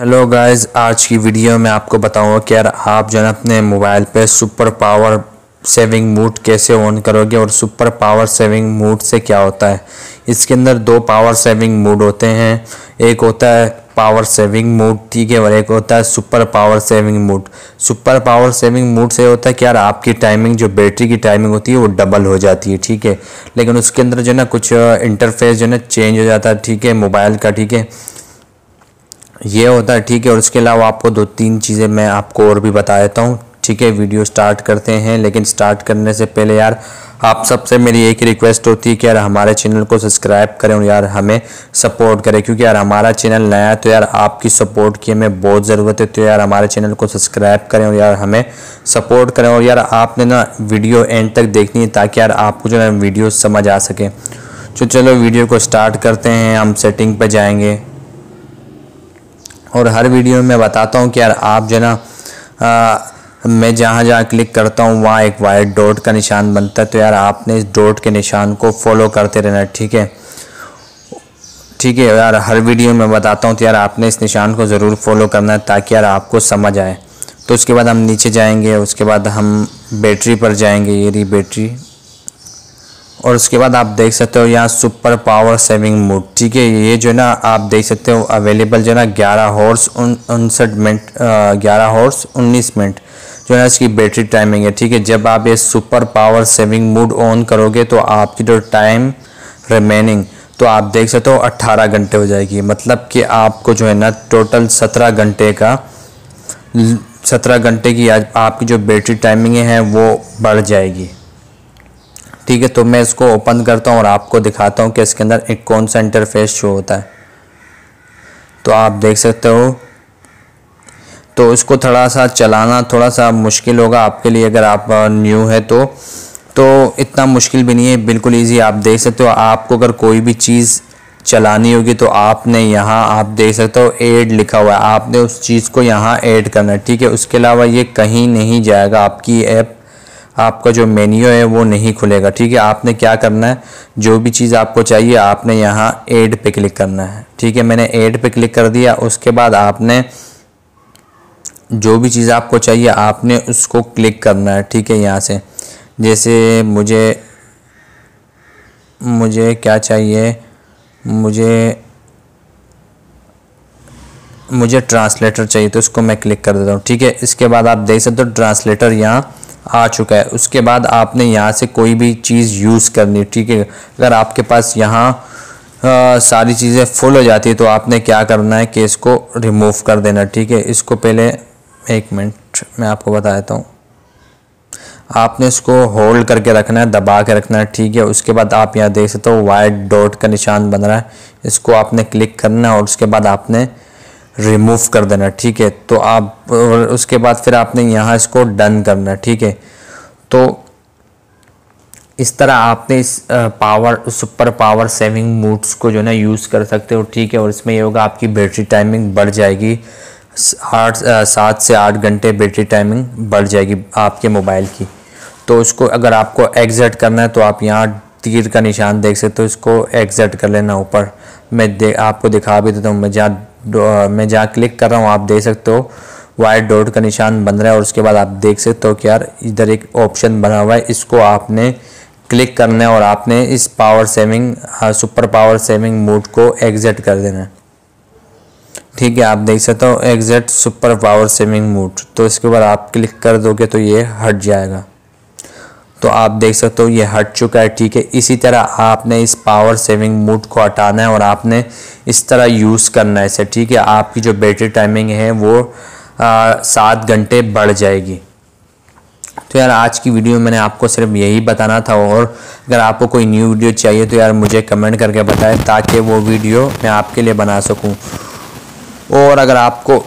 hello guys आज की video में आपको बताऊंगा कि यार आप जो है अपने मोबाइल पे सुपर पावर सेविंग मूड कैसे ऑन करोगे और सुपर पावर सेविंग मूड से क्या होता है इसके अंदर दो पावर सेविंग मूड होते हैं एक होता है पावर सेविंग मूड ठीक है और एक होता है super power saving mode super power saving mode से होता है कि यार आपकी टाइमिंग जो बैटरी की टाइमिंग होती है वो डबल हो जाती है ठीक है लेकिन उसके अंदर जो है ना कुछ इंटरफेस जो है ना चेंज हो जाता है ठीक है मोबाइल का ठीक है ये होता है ठीक है और इसके अलावा आपको दो तीन चीज़ें मैं आपको और भी बता देता हूँ ठीक है वीडियो स्टार्ट करते हैं लेकिन स्टार्ट करने से पहले यार आप सबसे मेरी एक ही रिक्वेस्ट होती है कि यार हमारे चैनल को सब्सक्राइब करें और यार हमें सपोर्ट करें क्योंकि यार हमारा चैनल नया है तो यार आपकी सपोर्ट की हमें बहुत ज़रूरत है तो यार हमारे चैनल को सब्सक्राइब करें और यार हमें सपोर्ट करें और यार आपने ना वीडियो एंड तक देखनी है ताकि यार आपको जो है वीडियो समझ आ सके तो चलो वीडियो को स्टार्ट करते हैं हम सेटिंग पर जाएँगे और हर वीडियो में बताता हूँ कि यार आप जो ना मैं जहाँ जहाँ क्लिक करता हूँ वहाँ एक वाइट डॉट का निशान बनता है तो यार आपने इस डॉट के निशान को फॉलो करते रहना ठीक है ठीक है यार हर वीडियो में बताता हूँ तो यार आपने इस निशान को ज़रूर फॉलो करना है ताकि यार आपको समझ आए तो उसके बाद हम नीचे जाएंगे उसके बाद हम बैटरी पर जाएंगे ये रही बैटरी और उसके बाद आप देख सकते हो यहाँ सुपर पावर सेविंग मोड ठीक है ये जो है ना आप देख सकते हो अवेलेबल जो है ना ग्यारह हॉर्स उनसठ मिनट ग्यारह हॉर्स उन्नीस मिनट जो है ना इसकी बैटरी टाइमिंग है ठीक है जब आप ये super power saving mode on करोगे तो आपकी जो टाइम रिमेनिंग तो आप देख सकते हो 18 घंटे हो जाएगी मतलब कि आपको जो है ना टोटल 17 घंटे का 17 घंटे की आपकी जो बैटरी टाइमिंग है वो बढ़ जाएगी ठीक है तो मैं इसको ओपन करता हूँ और आपको दिखाता हूँ कि इसके अंदर एक कौन सा इंटरफेस शो होता है तो आप देख सकते हो तो इसको थोड़ा सा चलाना थोड़ा सा मुश्किल होगा आपके लिए अगर आप न्यू है तो तो इतना मुश्किल भी नहीं है बिल्कुल इजी आप देख सकते हो आपको अगर कोई भी चीज़ चलानी होगी तो आपने यहाँ आप देख सकते हो ऐड लिखा हुआ है आपने उस चीज़ को यहाँ ऐड करना है ठीक है उसके अलावा ये कहीं नहीं जाएगा आपकी ऐप आपका जो मेन्यू है वो नहीं खुलेगा ठीक है आपने क्या करना है जो भी चीज़ आपको चाहिए आपने यहाँ एड पे क्लिक करना है ठीक है मैंने एड पे क्लिक कर दिया उसके बाद आपने जो भी चीज़ आपको चाहिए आपने उसको क्लिक करना है ठीक है यहाँ से जैसे मुझे मुझे क्या चाहिए मुझे मुझे ट्रांसलेटर चाहिए तो उसको मैं क्लिक कर देता हूँ ठीक है इसके बाद आप देख सकते हो तो ट्रांसलेटर यहाँ आ चुका है उसके बाद आपने यहाँ से कोई भी चीज़ यूज़ करनी ठीक है अगर आपके पास यहाँ सारी चीज़ें फुल हो जाती है तो आपने क्या करना है कि इसको रिमूव कर देना ठीक है इसको पहले एक मिनट मैं आपको बता देता हूँ आपने इसको होल्ड करके रखना है दबा के रखना है ठीक है उसके बाद आप यहाँ देख सकते हो वाइट डॉट का निशान बन रहा है इसको आपने क्लिक करना है और उसके बाद आपने रिमूव कर देना ठीक है तो आप उसके बाद फिर आपने यहाँ इसको डन करना ठीक है तो इस तरह आपने इस power super power saving modes को जो ना यूज़ कर सकते हो ठीक है और इसमें ये होगा आपकी बैटरी टाइमिंग बढ़ जाएगी आठ सात से आठ घंटे बैटरी टाइमिंग बढ़ जाएगी आपके मोबाइल की तो उसको अगर आपको एग्जट करना है तो आप यहाँ तीर का निशान देख सकते हो इसको एग्जट कर लेना ऊपर मैं दे आपको दिखा भी देता हूँ मैं जहाँ मैं जहाँ क्लिक कर रहा हूँ आप देख सकते हो वाइट डॉट का निशान बन रहा है और उसके बाद आप देख सकते हो कि यार इधर एक ऑप्शन बना हुआ है इसको आपने क्लिक करना है और आपने इस power saving super power saving mode को एग्जिट कर देना है ठीक है आप देख सकते हो exit super power saving mode तो इसके बाद आप क्लिक कर दोगे तो ये हट जाएगा तो आप देख सकते हो ये हट चुका है ठीक है इसी तरह आपने इस पावर सेविंग मोड को हटाना है और आपने इस तरह यूज़ करना है इसे ठीक है आपकी जो बैटरी टाइमिंग है वो सात घंटे बढ़ जाएगी तो यार आज की वीडियो मैंने आपको सिर्फ यही बताना था और अगर आपको कोई न्यू वीडियो चाहिए तो यार मुझे कमेंट करके बताएं ताकि वो वीडियो मैं आपके लिए बना सकूं और अगर आपको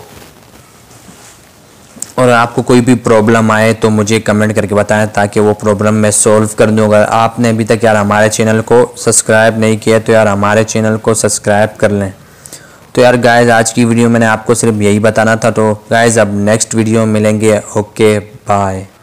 और आपको कोई भी प्रॉब्लम आए तो मुझे कमेंट करके बताएं ताकि वो प्रॉब्लम मैं सॉल्व कर दूँ अगर आपने अभी तक यार हमारे चैनल को सब्सक्राइब नहीं किया तो यार हमारे चैनल को सब्सक्राइब कर लें तो यार गाइज आज की वीडियो मैंने आपको सिर्फ यही बताना था तो गाइज अब नेक्स्ट वीडियो मिलेंगे ओके बाय